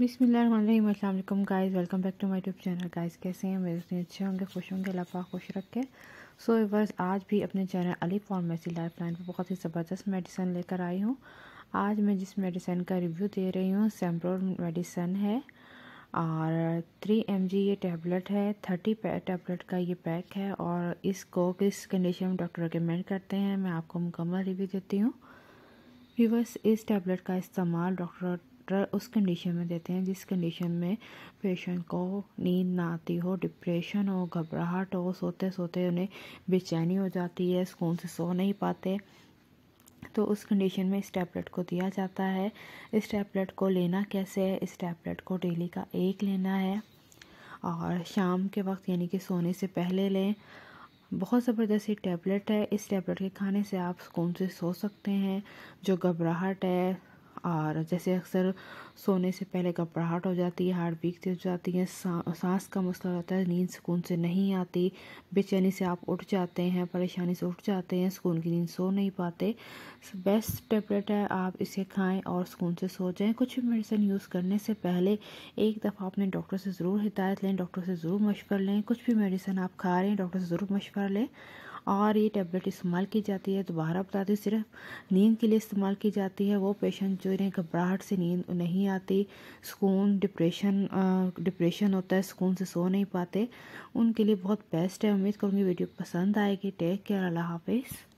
बिसमीम guys welcome back to my YouTube channel guys कैसे हैं मेरे उसने अच्छे होंगे खुश होंगे अल्लाह खुश रखे सो so, आज भी अपने channel Ali pharmacy life line पर बहुत ही ज़बरदस्त मेडिसन लेकर आई हूँ आज मैं जिस मेडिसन का रिव्यू दे रही हूँ सैम्प्रोल मेडिसन है और थ्री एम ये टैबलेट है थर्टी टेबलेट का ये पैक है और इसको किस कंडीशन में डॉक्टर रिकमेंड करते हैं मैं आपको मुकम्मल रिव्यू देती हूँ व्यूवर्स इस टैबलेट का इस्तेमाल डॉक्टर उस कंडीशन में देते हैं जिस कंडीशन में पेशेंट को नींद ना आती हो डिप्रेशन हो घबराहट हो सोते सोते उन्हें बेचैनी हो जाती है सुकून से सो नहीं पाते तो उस कंडीशन में इस टैबलेट को दिया जाता है इस टैबलेट को लेना कैसे है इस टैबलेट को डेली का एक लेना है और शाम के वक्त यानी कि सोने से पहले लें बहुत ज़बरदस्त ये टैबलेट है इस टैबलेट के खाने से आप सुकून से सो सकते हैं जो घबराहट है और जैसे अक्सर सोने से पहले घबराहट हो जाती है हार्ट बीक हो जाती है सा, सांस का मसला रहता है नींद सुकून से नहीं आती बेचैनी से आप उठ जाते हैं परेशानी से उठ जाते हैं सुकून की नींद सो नहीं पाते बेस्ट टेबलेट है आप इसे खाएं और सुकून से सो जाएं कुछ भी मेडिसिन यूज़ करने से पहले एक दफ़ा आपने डॉक्टर से ज़रूर हिदायत लें डॉक्टर से ज़रूर मशवर लें कुछ भी मेडिसिन आप खा रहे हैं डॉक्टर से ज़रूर मशवर लें और ये टैबलेट इस्तेमाल की जाती है दोबारा बता दें सिर्फ नींद के लिए इस्तेमाल की जाती है वो पेशेंट जो इन्हें घबराहट से नींद नहीं आती सुकून डिप्रेशन डिप्रेशन होता है सुकून से सो नहीं पाते उनके लिए बहुत बेस्ट है उम्मीद करूँगी वीडियो पसंद आएगी टेक केयर अल्लाह हाफिज़